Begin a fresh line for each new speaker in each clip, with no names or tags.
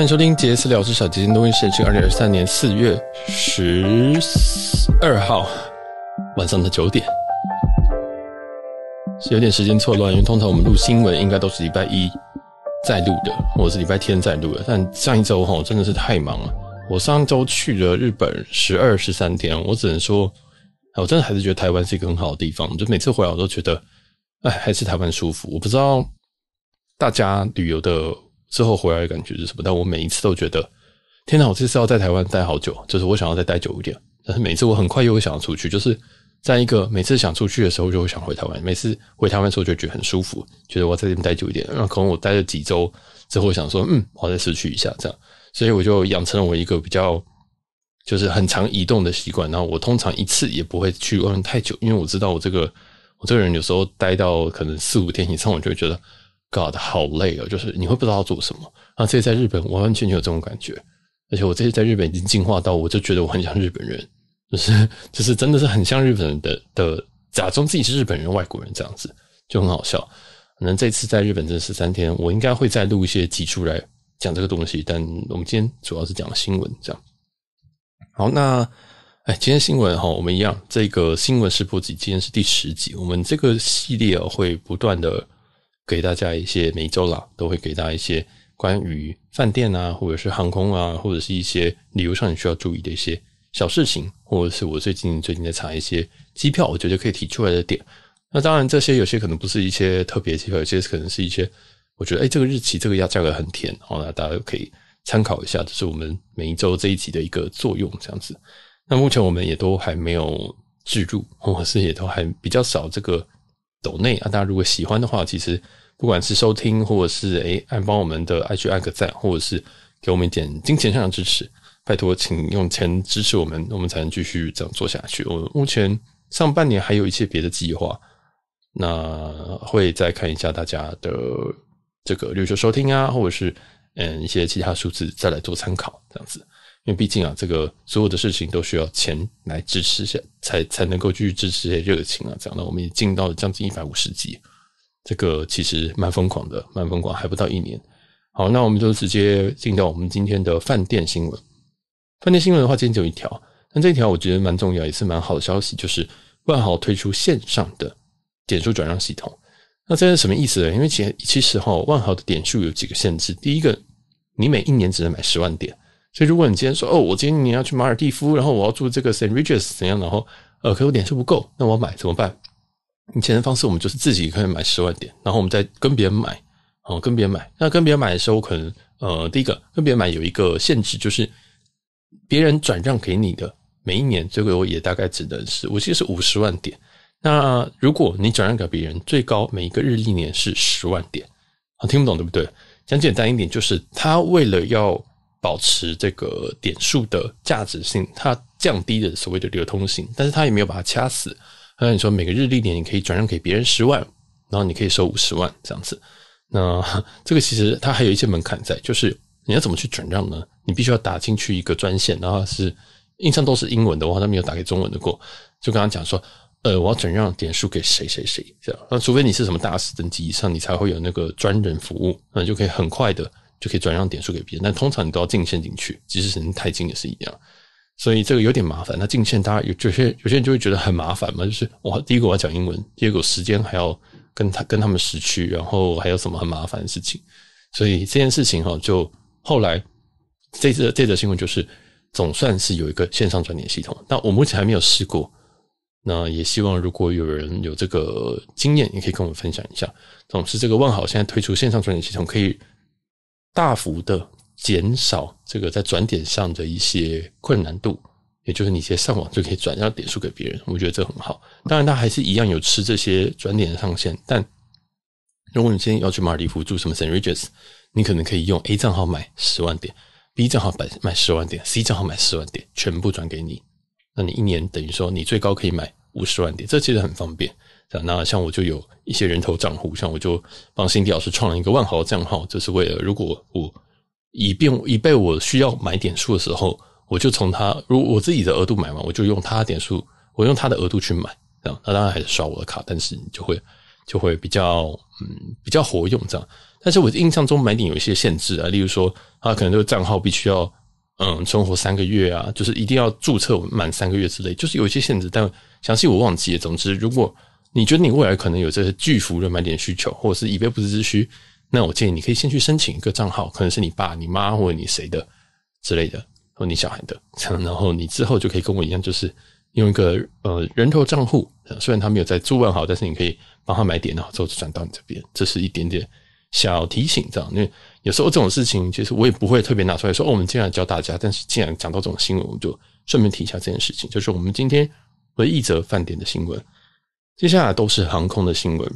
欢迎收听《杰斯聊是小杰金东》。时间是二零二三年四月十二号晚上的九点，有点时间错乱，因为通常我们录新闻应该都是礼拜一在录的，或者是礼拜天在录的。但上一周哈，真的是太忙了。我上周去了日本十二十三天，我只能说，我真的还是觉得台湾是一个很好的地方。就每次回来，我都觉得，哎，还是台湾舒服。我不知道大家旅游的。之后回来的感觉是什么？但我每一次都觉得，天哪，我这次要在台湾待好久，就是我想要再待久一点。但是每次我很快又会想要出去，就是在一个每次想出去的时候就会想回台湾，每次回台湾的时候就觉得很舒服，觉得我在这边待久一点。那可能我待了几周之后想说，嗯，我再失去一下这样，所以我就养成了我一个比较就是很长移动的习惯。然后我通常一次也不会去外面太久，因为我知道我这个我这个人有时候待到可能四五天以上，我就会觉得。搞得好累哦，就是你会不知道做什么啊！这在日本完完全全有这种感觉，而且我这次在日本已经进化到，我就觉得我很像日本人，就是就是真的是很像日本的的，假装自己是日本人外国人这样子就很好笑。可能这次在日本这十三天，我应该会再录一些集出来讲这个东西。但我们今天主要是讲新闻，这样。好，那哎，今天新闻哈，我们一样，这个新闻是破集，今天是第十集。我们这个系列会不断的。给大家一些每一周啦，都会给大家一些关于饭店啊，或者是航空啊，或者是一些旅游上你需要注意的一些小事情，或者是我最近最近在查一些机票，我觉得可以提出来的点。那当然，这些有些可能不是一些特别机票，有些可能是一些我觉得哎，这个日期这个价价格很甜，好，那大家都可以参考一下。这是我们每一周这一集的一个作用，这样子。那目前我们也都还没有置入，或是也都还比较少这个。抖内啊，大家如果喜欢的话，其实不管是收听，或者是哎按帮我们的爱去按个赞，或者是给我们一点金钱上的支持，拜托请用钱支持我们，我们才能继续这样做下去。我目前上半年还有一些别的计划，那会再看一下大家的这个例如说收听啊，或者是嗯一些其他数字，再来做参考这样子。因为毕竟啊，这个所有的事情都需要钱来支持下，才才能够继续支持这些热情啊。这样的，我们也进到了将近一百五十级，这个其实蛮疯狂的，蛮疯狂，还不到一年。好，那我们就直接进到我们今天的饭店新闻。饭店新闻的话，今天就一条。那这一条我觉得蛮重要，也是蛮好的消息，就是万豪推出线上的点数转让系统。那这是什么意思呢？因为其其实哈，万豪的点数有几个限制，第一个，你每一年只能买十万点。所以，如果你今天说哦，我今天你要去马尔蒂夫，然后我要住这个 Saint Regis 怎样？然后，呃，客户点数不够，那我买怎么办？以前的方式，我们就是自己可以买十万点，然后我们再跟别人买，哦，跟别人买。那跟别人买的时候，可能呃，第一个跟别人买有一个限制，就是别人转让给你的每一年，这个我也大概只能是，我记得是五十万点。那如果你转让给别人，最高每一个日历年是十万点。啊，听不懂对不对？讲简单一点，就是他为了要。保持这个点数的价值性，它降低了所谓的流通性，但是它也没有把它掐死。那你说每个日历点你可以转让给别人十万，然后你可以收五十万这样子，那这个其实它还有一些门槛在，就是你要怎么去转让呢？你必须要打进去一个专线，然后是印象都是英文的，我好像没有打给中文的过。就刚刚讲说，呃，我要转让点数给谁谁谁这样，那除非你是什么大师等级以上，你才会有那个专人服务，那就可以很快的。就可以转让点数给别人，但通常你都要进线进去，即使是间太近也是一样，所以这个有点麻烦。那进线，大家有有些有些人就会觉得很麻烦嘛，就是我第一个我要讲英文，第二个时间还要跟他跟他们时区，然后还有什么很麻烦的事情，所以这件事情哈，就后来这则这则新闻就是总算是有一个线上转点系统，但我目前还没有试过，那也希望如果有人有这个经验，也可以跟我们分享一下。总之，这个万好现在推出线上转点系统，可以。大幅的减少这个在转点上的一些困难度，也就是你直接上网就可以转让点数给别人，我觉得这很好。当然，他还是一样有吃这些转点的上限。但如果你今天要去马尔蒂夫助什么 s a n t Regis，你可能可以用 A 账号买十万点，B 账号买买十万点，C 账号买十万点，全部转给你。那你一年等于说你最高可以买五十万点，这其实很方便。那像我就有一些人头账户，像我就帮新迪老师创了一个万豪账号，就是为了如果我以便以备我需要买点数的时候，我就从他如我自己的额度买完，我就用他的点数，我用他的额度去买，这样，那当然还是刷我的卡，但是你就会就会比较嗯比较活用这样。但是我印象中买点有一些限制啊，例如说他可能这个账号必须要嗯存活三个月啊，就是一定要注册满三个月之类，就是有一些限制，但详细我忘记了。总之，如果你觉得你未来可能有这些巨幅的买点需求，或者是以备不时之需，那我建议你可以先去申请一个账号，可能是你爸、你妈或者你谁的之类的，或你小孩的。然后你之后就可以跟我一样，就是用一个呃人头账户，虽然他没有在做万豪，但是你可以帮他买点，然后之后转到你这边。这是一点点小提醒，这样。因为有时候这种事情，其实我也不会特别拿出来说。我们尽量教大家，但是既然讲到这种新闻，我们就顺便提一下这件事情。就是我们今天回一则饭点的新闻。接下来都是航空的新闻。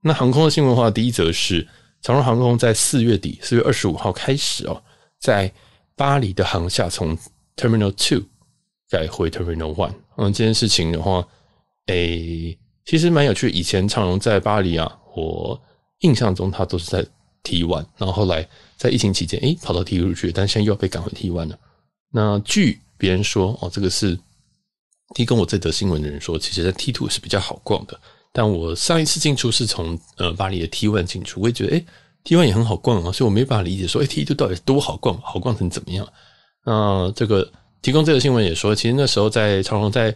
那航空的新闻的话，第一则是长荣航空在四月底，四月二十五号开始哦，在巴黎的航厦从 Terminal Two 改回 Terminal One。嗯，这件事情的话，诶，其实蛮有趣。以前长荣在巴黎啊，我印象中它都是在 T One，然后后来在疫情期间，诶，跑到 T t 去，但现在又要被赶回 T One 了。那据别人说，哦，这个是。提供我这则新闻的人说，其实在 T two 是比较好逛的，但我上一次进出是从呃巴黎的 T one 进出，我也觉得哎 T one 也很好逛啊，所以我没办法理解说哎 T two 到底是多好逛，好逛成怎么样。那这个提供这个新闻也说，其实那时候在长隆在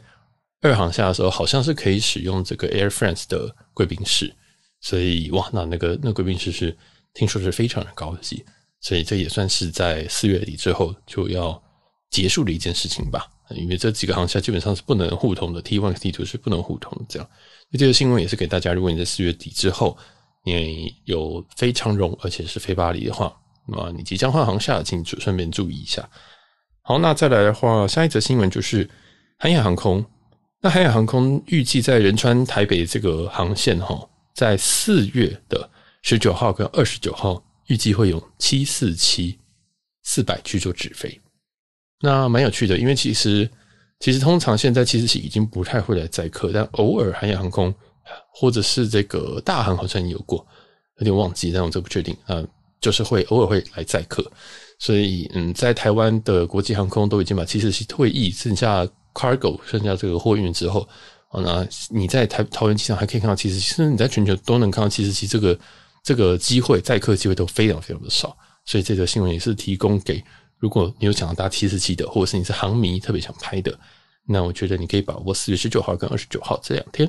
二航下的时候，好像是可以使用这个 Air France 的贵宾室，所以哇，那那个那贵宾室是听说是非常的高级，所以这也算是在四月底之后就要结束的一件事情吧。因为这几个航厦基本上是不能互通的，T one 地图是不能互通的。这样，那这个新闻也是给大家：如果你在四月底之后，你有非常荣，而且是非巴黎的话，那你即将换航厦，请顺便注意一下。好，那再来的话，下一则新闻就是韩亚航空。那韩亚航空预计在仁川台北这个航线哈，在四月的十九号跟二十九号，预计会有七四七四百去做直飞。那蛮有趣的，因为其实其实通常现在其实是已经不太会来载客，但偶尔海洋航空或者是这个大航好像也有过，有点忘记，但我这不确定，嗯，就是会偶尔会来载客。所以，嗯，在台湾的国际航空都已经把七四七退役，剩下 cargo 剩下这个货运之后，啊，那你在台桃园机场还可以看到七四七，你在全球都能看到七四七这个这个机会载客机会都非常非常的少，所以这条新闻也是提供给。如果你有想要搭七十七的，或者是你是航迷特别想拍的，那我觉得你可以把握四月十九号跟二十九号这两天。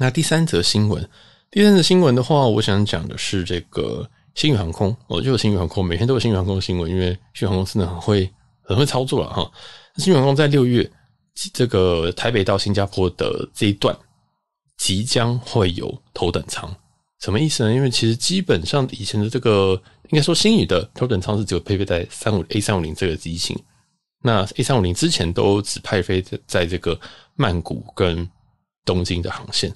那第三则新闻，第三则新闻的话，我想讲的是这个新宇航空，我就是新宇航空，每天都有新宇航空的新闻，因为新宇航空真的很会很会操作了哈。新宇航空在六月这个台北到新加坡的这一段即将会有头等舱。什么意思呢？因为其实基本上以前的这个应该说新宇的头等舱是只有配备在三五 A 三五零这个机型。那 A 三五零之前都只派飞在在这个曼谷跟东京的航线。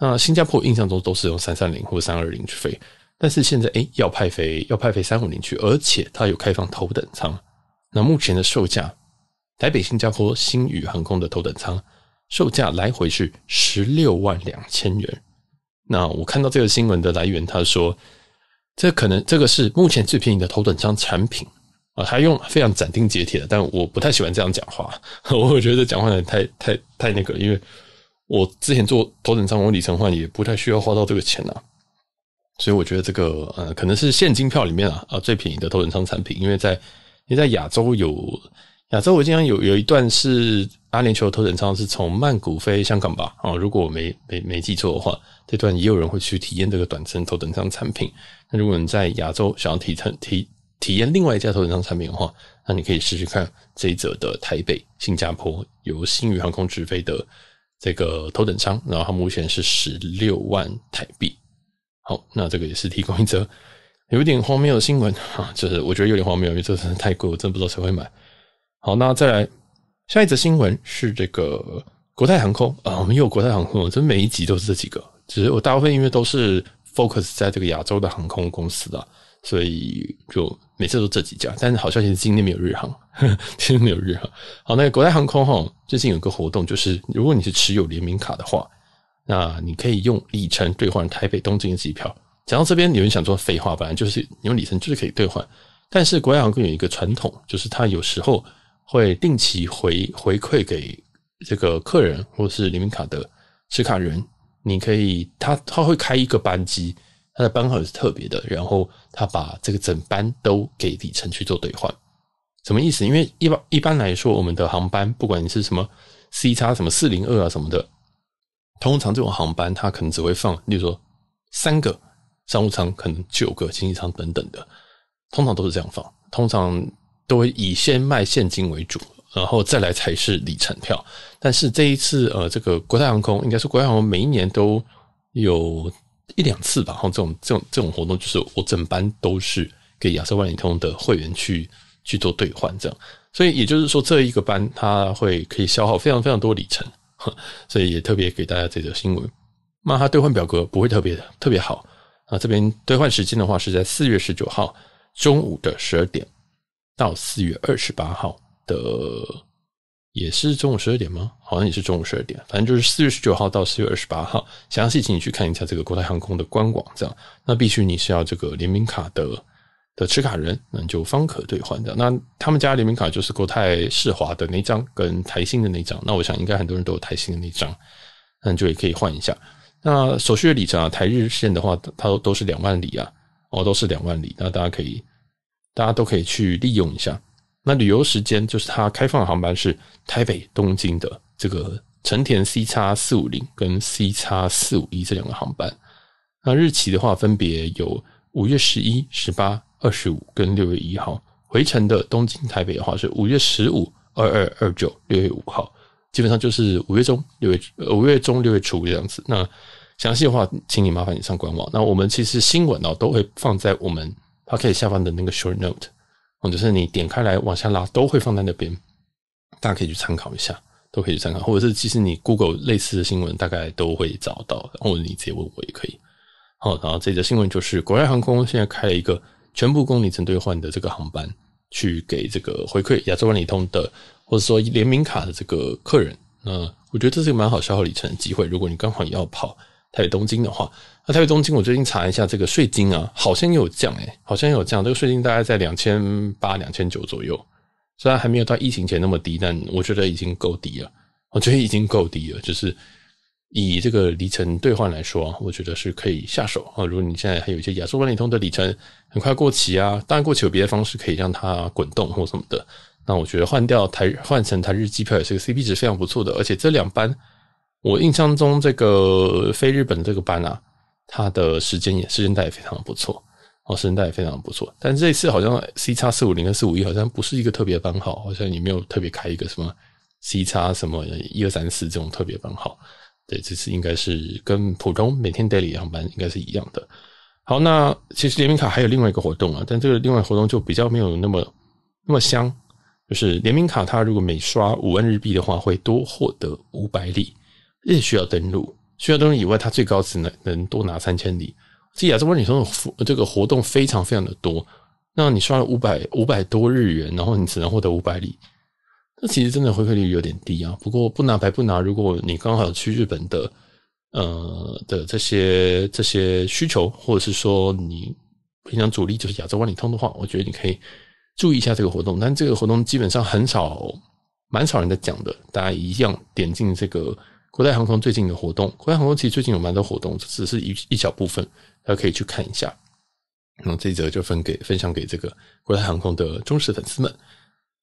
那新加坡印象中都是用三三零或三二零去飞，但是现在哎要派飞要派飞三五零去，而且它有开放头等舱。那目前的售价，台北新加坡新宇航空的头等舱售价来回是十六万两千元。那我看到这个新闻的来源，他说这可能这个是目前最便宜的头等舱产品啊，他用非常斩钉截铁的，但我不太喜欢这样讲话，我觉得讲话的太太太那个，因为我之前做头等舱，我里程换也不太需要花到这个钱呐，所以我觉得这个呃可能是现金票里面啊啊最便宜的头等舱产品，因为在因为在亚洲有亚洲，我经常有有一段是。阿联酋头等舱是从曼谷飞香港吧？啊，如果我没没没记错的话，这段也有人会去体验这个短程头等舱产品。那如果你在亚洲想要体体体验另外一家头等舱产品的话，那你可以试试看这一则的台北新加坡由新宇航空直飞的这个头等舱，然后它目前是十六万台币。好，那这个也是提供一则 有点荒谬的新闻啊，就是我觉得有点荒谬，因为这真的太贵，我真不知道谁会买。好，那再来。下一则新闻是这个国泰航空啊，我们有国泰航空，这每一集都是这几个，只是我大部分因为都是 focus 在这个亚洲的航空公司的，所以就每次都这几家。但是好消息是今天没有日航，今天没有日航。好，那个国泰航空哈，最近有个活动，就是如果你是持有联名卡的话，那你可以用里程兑换台北东京的机票。讲到这边，有人想说废话，本来就是，用里程就是可以兑换，但是国泰航空有一个传统，就是它有时候。会定期回回馈给这个客人，或是联名卡的持卡人，你可以他他会开一个班机，他的班号是特别的，然后他把这个整班都给里程去做兑换，什么意思？因为一般一般来说，我们的航班，不管你是什么 C 叉什么四零二啊什么的，通常这种航班它可能只会放，例如说三个商务舱，可能九个经济舱等等的，通常都是这样放，通常。都以先卖现金为主，然后再来才是里程票。但是这一次，呃，这个国泰航空应该说国泰航空每一年都有一两次吧，然后这种这种这种活动，就是我整班都是给亚洲万里通的会员去去做兑换，这样。所以也就是说，这一个班它会可以消耗非常非常多里程，所以也特别给大家这则新闻。那它兑换表格不会特别特别好啊，这边兑换时间的话是在四月十九号中午的十二点。到四月二十八号的，也是中午十二点吗？好像也是中午十二点，反正就是四月十九号到四月二十八号，详细请你去看一下这个国泰航空的官网。这样，那必须你是要这个联名卡的的持卡人，那就方可兑换的。那他们家联名卡就是国泰世华的那张跟台新的那张，那我想应该很多人都有台新的那张，那就也可以换一下。那所需的里程啊，台日线的话，它都是两万里啊，哦，都是两万里，那大家可以。大家都可以去利用一下。那旅游时间就是它开放的航班是台北东京的这个成田 C 叉四五零跟 C 叉四五一这两个航班。那日期的话，分别有五月十一、十八、二十五跟六月一号回程的东京台北的话是五月十五、二二、二九、六月五号，基本上就是五月中、六月五月中、六月初这样子。那详细的话，请你麻烦你上官网。那我们其实新闻哦，都会放在我们。Pocket 下方的那个 Short Note，或者是你点开来往下拉，都会放在那边，大家可以去参考一下，都可以去参考。或者是其实你 Google 类似的新闻，大概都会找到。然后你直接问我也可以。好，然后这则新闻就是，国外航空现在开了一个全部公里程兑换的这个航班，去给这个回馈亚洲万里通的，或者说联名卡的这个客人。那我觉得这是一个蛮好消耗里程的机会，如果你刚好也要跑。台北东京的话，那台北东京我最近查一下这个税金啊，好像也有降哎，好像也有降。这个税金大概在两千八、两千九左右，虽然还没有到疫情前那么低，但我觉得已经够低了。我觉得已经够低了，就是以这个里程兑换来说，我觉得是可以下手啊。如果你现在还有一些亚洲万里通的里程很快过期啊，当然过期有别的方式可以让它滚动或什么的。那我觉得换掉台换成台日机票也是个 CP 值非常不错的，而且这两班。我印象中，这个飞日本的这个班啊，它的时间也时间带也非常不错，哦，时间带也非常不错。但这次好像 C 叉四五零跟四五一好像不是一个特别班号，好像也没有特别开一个什么 C 叉什么一二三四这种特别班号。对，这次应该是跟普通每天 daily 航班应该是一样的。好，那其实联名卡还有另外一个活动啊，但这个另外活动就比较没有那么那么香，就是联名卡它如果每刷五万日币的话，会多获得五百里。日需要登录，需要登录以外，它最高只能能多拿三千里。这亚洲万里通的这个活动非常非常的多，那你刷了五百五百多日元，然后你只能获得五百里，那其实真的回馈率有点低啊。不过不拿白不拿，如果你刚好去日本的呃的这些这些需求，或者是说你平常主力就是亚洲万里通的话，我觉得你可以注意一下这个活动。但这个活动基本上很少蛮少人在讲的，大家一样点进这个。国泰航空最近的活动，国泰航空其实最近有蛮多活动，只是一一小部分，大家可以去看一下。那、这一则就分给分享给这个国泰航空的忠实粉丝们。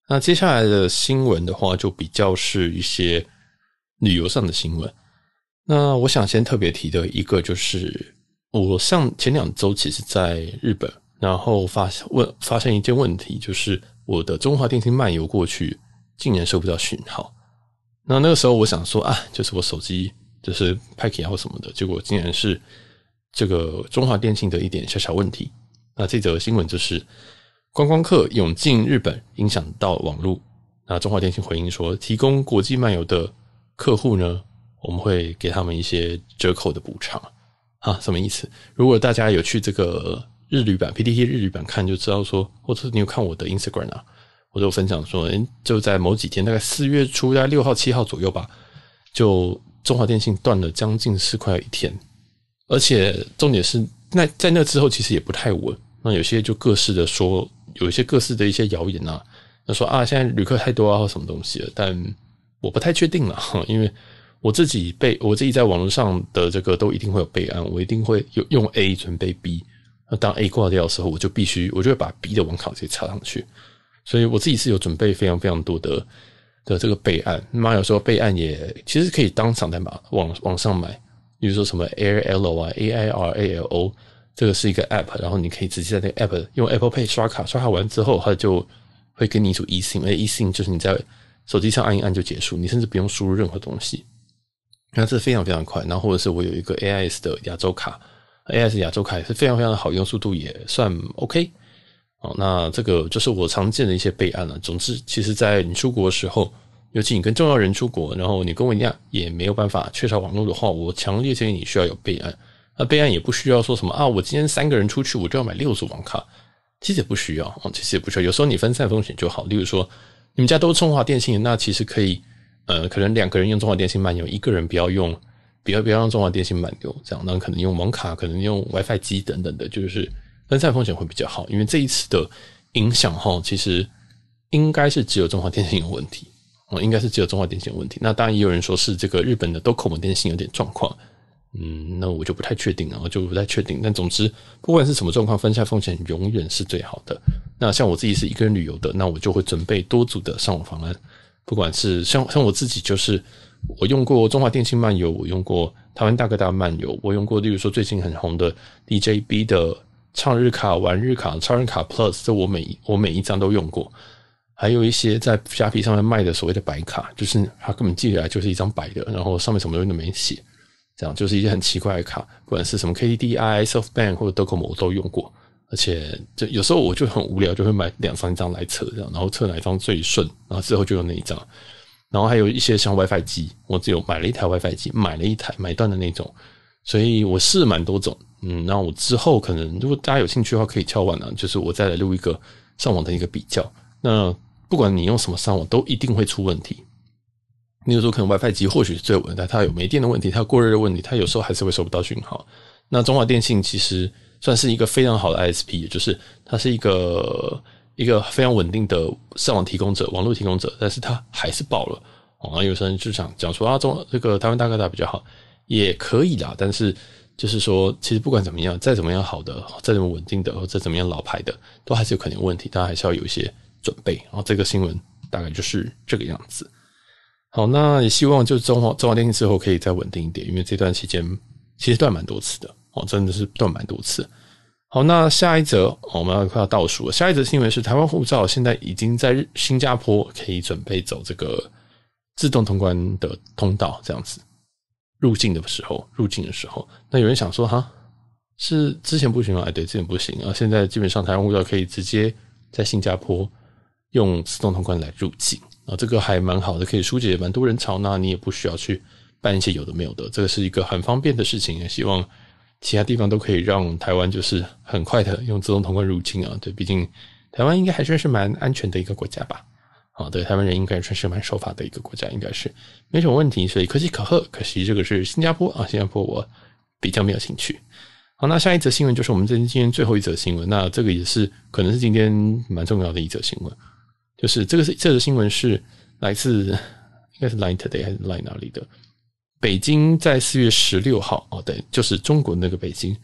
那接下来的新闻的话，就比较是一些旅游上的新闻。那我想先特别提的一个，就是我上前两周其实在日本，然后发问发现一件问题，就是我的中华电信漫游过去，竟然收不到讯号。那那个时候，我想说啊，就是我手机就是拍片或什么的，结果竟然是这个中华电信的一点小小问题。那这则新闻就是观光客涌进日本，影响到网络。那中华电信回应说，提供国际漫游的客户呢，我们会给他们一些折扣的补偿啊，什么意思？如果大家有去这个日语版 p t t 日语版看，就知道说，或者你有看我的 Instagram 啊。我就分享说，哎，就在某几天，大概四月初大概六号、七号左右吧，就中华电信断了将近是快一天，而且重点是，那在那之后其实也不太稳。那有些就各式的说，有一些各式的一些谣言啊，他说啊，现在旅客太多啊，什么东西？但我不太确定了，因为我自己备，我自己在网络上的这个都一定会有备案，我一定会有用 A 准备 B，那当 A 挂掉的时候，我就必须，我就会把 B 的网卡直接插上去。所以我自己是有准备非常非常多的的这个备案，那有时候备案也其实可以当场在网网上买，比如说什么 Airlo 啊，Airalo 这个是一个 app，然后你可以直接在那个 app 用 Apple Pay 刷卡，刷卡完之后它就会给你一组 e s i m n 哎 e s i m n 就是你在手机上按一按就结束，你甚至不用输入任何东西，那这非常非常快。然后或者是我有一个 AIS 的亚洲卡，AIS 亚洲卡也是非常非常的好用，速度也算 OK。好，那这个就是我常见的一些备案了。总之，其实，在你出国的时候，尤其你跟重要人出国，然后你跟我一样也没有办法缺少网络的话，我强烈建议你需要有备案。那备案也不需要说什么啊，我今天三个人出去，我就要买六组网卡，其实也不需要啊，其实也不需要。有时候你分散风险就好。例如说，你们家都中华电信，那其实可以，呃，可能两个人用中华电信漫游，一个人不要用，不要不要用中华电信漫游，这样，那可能用网卡，可能用 WiFi 机等等的，就是。分散风险会比较好，因为这一次的影响哈，其实应该是只有中华电信有问题，哦，应该是只有中华电信有问题。那当然也有人说是这个日本的都口门电信有点状况，嗯，那我就不太确定，啊，我就不太确定。但总之，不管是什么状况，分散风险永远是最好的。那像我自己是一个人旅游的，那我就会准备多组的上网方案。不管是像像我自己，就是我用过中华电信漫游，我用过台湾大哥大漫游，我用过，例如说最近很红的 DJB 的。唱日卡、玩日卡、超人卡 Plus，这我每我每一张都用过。还有一些在虾皮上面卖的所谓的白卡，就是它根本寄来就是一张白的，然后上面什么东西都没写，这样就是一些很奇怪的卡。不管是什么 KDDI、SoftBank 或者德克我都用过，而且就有时候我就很无聊，就会买两三张来测，这样然后测哪一张最顺，然后之后就用那一张。然后还有一些像 WiFi 机，我只有买了一台 WiFi 机，买了一台买断的那种，所以我试蛮多种。嗯，那我之后可能，如果大家有兴趣的话，可以敲完啊，就是我再来录一个上网的一个比较。那不管你用什么上网，都一定会出问题。你有时候可能 WiFi 机或许是最稳，但它有没电的问题，它过热的问题，它有时候还是会收不到讯号。那中华电信其实算是一个非常好的 ISP，就是它是一个一个非常稳定的上网提供者、网络提供者，但是它还是爆了。啊，有些人就想讲说啊，中这个台湾大哥大比较好，也可以啦，但是。就是说，其实不管怎么样，再怎么样好的，再怎么稳定的，或者怎么样老牌的，都还是有可能有问题。大家还是要有一些准备。然后这个新闻大概就是这个样子。好，那也希望就是中华中华电信之后可以再稳定一点，因为这段期间其实断蛮多次的哦，真的是断蛮多次。好，那下一则我们要快要倒数了。下一则新闻是台湾护照现在已经在新加坡可以准备走这个自动通关的通道，这样子。入境的时候，入境的时候，那有人想说哈，是之前不行啊，哎，对，之前不行啊，现在基本上台湾物料可以直接在新加坡用自动通关来入境啊，这个还蛮好的，可以疏解蛮多人潮，那你也不需要去办一些有的没有的，这个是一个很方便的事情，也希望其他地方都可以让台湾就是很快的用自动通关入境啊，对，毕竟台湾应该还算是蛮安全的一个国家吧。哦，对，台湾人应该算是蛮守法的一个国家，应该是没什么问题，所以可喜可贺。可惜这个是新加坡啊，新加坡我比较没有兴趣。好，那下一则新闻就是我们这今天最后一则新闻，那这个也是可能是今天蛮重要的一则新闻，就是这个是这则新闻是来自，应该是 Line Today 还是 Line 哪里的？北京在四月十六号啊，对，就是中国那个北京，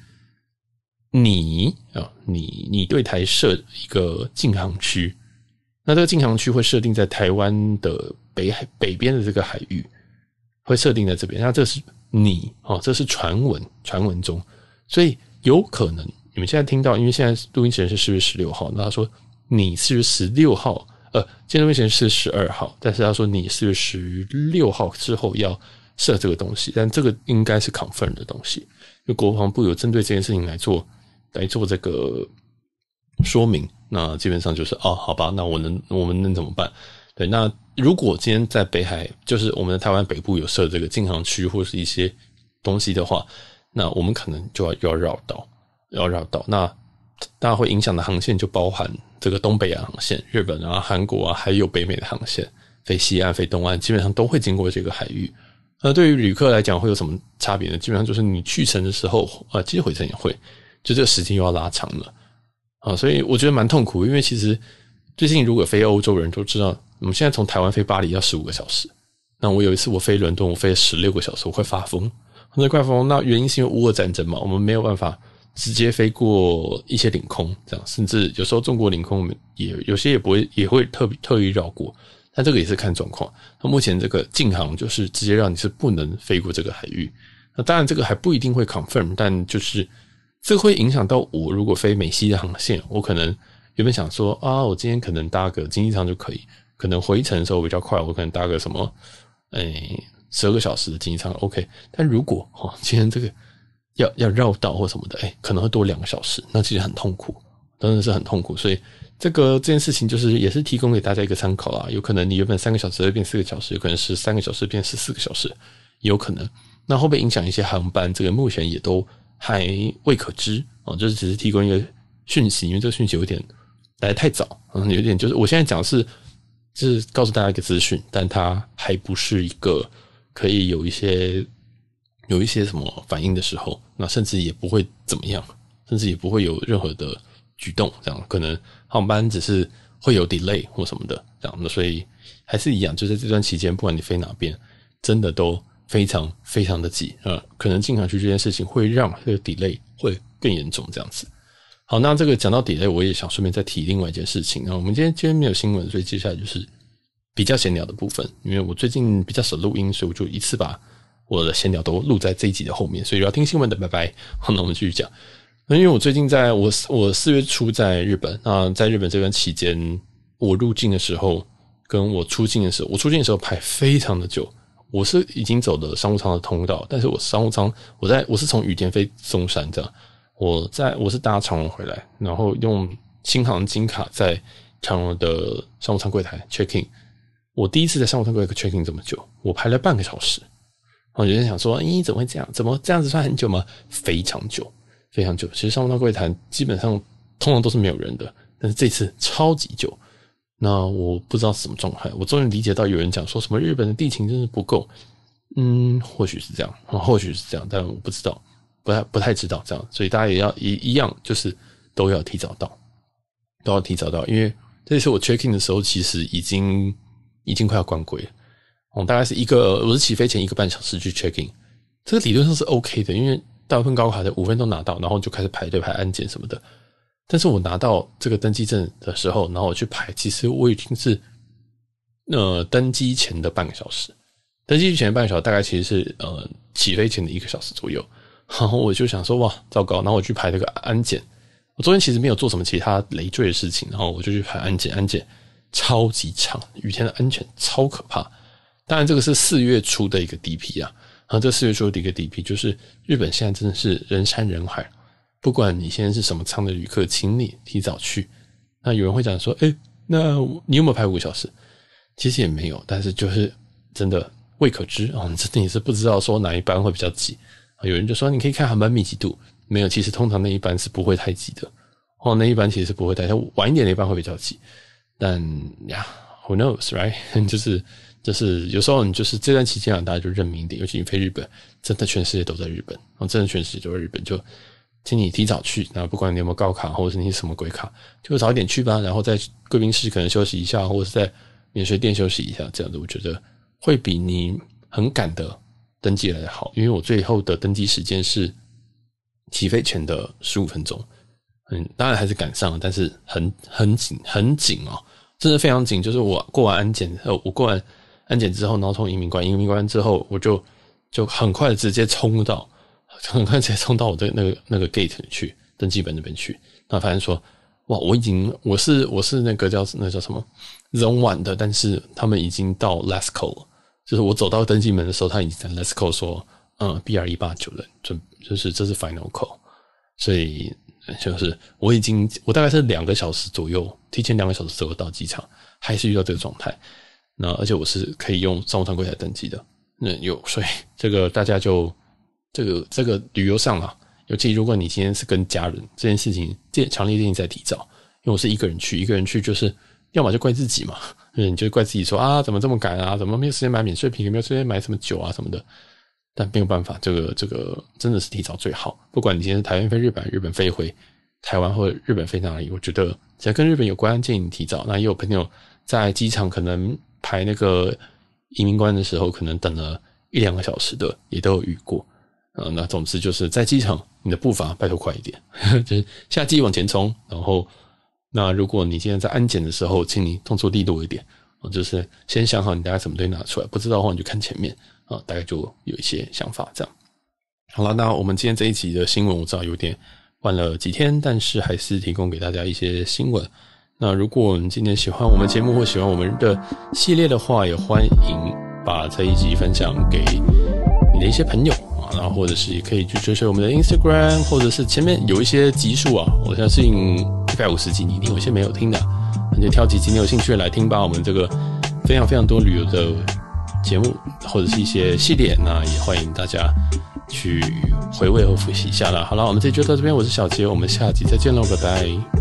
你啊，你你对台设一个禁航区。那这个禁航区会设定在台湾的北海北边的这个海域，会设定在这边。那这是你哦，这是传闻，传闻中，所以有可能你们现在听到，因为现在录音时间是四月十六号，那他说你月十六号，呃，记录音时间是十二号，但是他说你月十六号之后要设这个东西，但这个应该是 confirm 的东西，因为国防部有针对这件事情来做，来做这个。说明，那基本上就是哦，好吧，那我能，我们能怎么办？对，那如果今天在北海，就是我们的台湾北部有设这个禁航区或是一些东西的话，那我们可能就要要绕道，要绕道。那大家会影响的航线就包含这个东北洋航线、日本啊、韩国啊，还有北美的航线，飞西岸、飞东岸，基本上都会经过这个海域。那对于旅客来讲，会有什么差别呢？基本上就是你去程的时候，呃，其实回程也会，就这个时间又要拉长了。啊，所以我觉得蛮痛苦，因为其实最近如果飞欧洲的人都知道，我们现在从台湾飞巴黎要十五个小时。那我有一次我飞伦敦，我飞十六个小时，我会发疯，会快疯。那原因是因为俄战争嘛，我们没有办法直接飞过一些领空，这样甚至有时候中国领空，我们也有些也不会，也会特特意绕过。但这个也是看状况。那目前这个禁航就是直接让你是不能飞过这个海域。那当然这个还不一定会 confirm，但就是。这会影响到我。如果飞美西的航线，我可能原本想说啊，我今天可能搭个经济舱就可以，可能回程的时候比较快，我可能搭个什么，哎，十二个小时的经济舱，OK。但如果哈，今天这个要要绕道或什么的，哎，可能会多两个小时，那其实很痛苦，真的是很痛苦。所以这个这件事情就是也是提供给大家一个参考啦。有可能你原本三个小时变四个小时，有可能是三个小时变十四个小时，有可能。那会不会影响一些航班？这个目前也都。还未可知哦，就是只是提供一个讯息，因为这个讯息有点来得太早，嗯，有点就是我现在讲是是告诉大家一个资讯，但它还不是一个可以有一些有一些什么反应的时候，那甚至也不会怎么样，甚至也不会有任何的举动，这样可能航班只是会有 delay 或什么的这样的，所以还是一样，就是这段期间，不管你飞哪边，真的都。非常非常的急啊，可能进场去这件事情会让这个 delay 会更严重这样子。好，那这个讲到 delay，我也想顺便再提另外一件事情。那我们今天今天没有新闻，所以接下来就是比较闲聊的部分。因为我最近比较少录音，所以我就一次把我的闲聊都录在这一集的后面。所以要听新闻的，拜拜。好，那我们继续讲。那因为我最近在我我四月初在日本，那在日本这段期间，我入境的时候跟我出境的时候，我出境的时候排非常的久。我是已经走了商务舱的通道，但是我商务舱，我在我是从羽田飞中山的，我在我是搭长荣回来，然后用新航金卡在长荣的商务舱柜台 checking，我第一次在商务舱柜台 checking 这么久，我排了半个小时，我就在想说，咦，怎么会这样？怎么这样子算很久吗？非常久，非常久。其实商务舱柜台基本上通常都是没有人的，但是这次超级久。那我不知道什么状态，我终于理解到有人讲说什么日本的地勤真是不够，嗯，或许是这样，或许是这样，但我不知道，不太不太知道这样，所以大家也要一一样，就是都要提早到，都要提早到，因为这次我 checking 的时候，其实已经已经快要关柜了，我大概是一个我是起飞前一个半小时去 checking，这个理论上是 OK 的，因为大部分高考的五分钟拿到，然后就开始排队排安检什么的。但是我拿到这个登机证的时候，然后我去排，其实我已经是呃登机前的半个小时，登机前的半个小时，大概其实是呃起飞前的一个小时左右。然后我就想说哇，糟糕！然后我去排这个安检，我昨天其实没有做什么其他累赘的事情，然后我就去排安检，安检超级长，雨天的安检超可怕。当然，这个是四月初的一个 D P 啊，然后这四月初的一个 D P，就是日本现在真的是人山人海。不管你现在是什么舱的旅客，请你提早去。那有人会讲说：“哎，那你有没有排五个小时？”其实也没有，但是就是真的未可知哦。真的也是不知道说哪一班会比较挤。有人就说：“你可以看航班密集度。”没有，其实通常那一班是不会太挤的。哦，那一班其实是不会太晚一点的一班会比较挤。但呀，Who knows？Right？就是就是有时候你就是这段期间啊，大家就认命一点。尤其你飞日本，真的全世界都在日本，然后真的全世界都在日本就。请你提早去，那不管你有没有高卡，或者是你什么鬼卡，就早一点去吧。然后在贵宾室可能休息一下，或者是在免税店休息一下，这样子我觉得会比你很赶的登记来的好。因为我最后的登机时间是起飞前的十五分钟，嗯，当然还是赶上了，但是很很紧很紧哦，真的非常紧。就是我过完安检，呃，我过完安检之后，然后从移民官，移民官之后，我就就很快直接冲到。很快 直接冲到我的那个那个 gate 里去，登记本那边去。那发现说，哇，我已经我是我是那个叫那叫什么，人晚的，但是他们已经到 last call，就是我走到登记门的时候，他已经在 last call 说，嗯，B 二一八九了，准，就是这是 final call，所以就是我已经我大概是两个小时左右，提前两个小时左右到机场，还是遇到这个状态。那而且我是可以用商务舱柜台登记的，那有，所以这个大家就。这个这个旅游上啊，尤其如果你今天是跟家人这件事情，建强烈建议在提早。因为我是一个人去，一个人去就是，要么就怪自己嘛，你就怪自己说啊，怎么这么赶啊，怎么没有时间买免税品，没有时间买什么酒啊什么的。但没有办法，这个这个真的是提早最好。不管你今天是台湾飞日本，日本飞回台湾，或者日本飞哪里，我觉得只要跟日本有关，建议提早。那也有朋友在机场可能排那个移民官的时候，可能等了一两个小时的，也都有遇过。啊，那总之就是在机场，你的步伐拜托快一点，就是下机往前冲。然后，那如果你今天在安检的时候，请你动作力度一点，就是先想好你大概什么东西拿出来，不知道的话你就看前面啊，大概就有一些想法这样。好了，那我们今天这一集的新闻，我知道有点晚了几天，但是还是提供给大家一些新闻。那如果你今天喜欢我们节目或喜欢我们的系列的话，也欢迎把这一集分享给你的一些朋友。然后，或者是也可以去追随我们的 Instagram，或者是前面有一些集数啊，我相信一百五十集，你一定有些没有听的，那就挑几集你有兴趣来听吧。我们这个非常非常多旅游的节目，或者是一些系列，那也欢迎大家去回味和复习一下了。好了，我们这就到这边，我是小杰，我们下集再见喽，拜拜。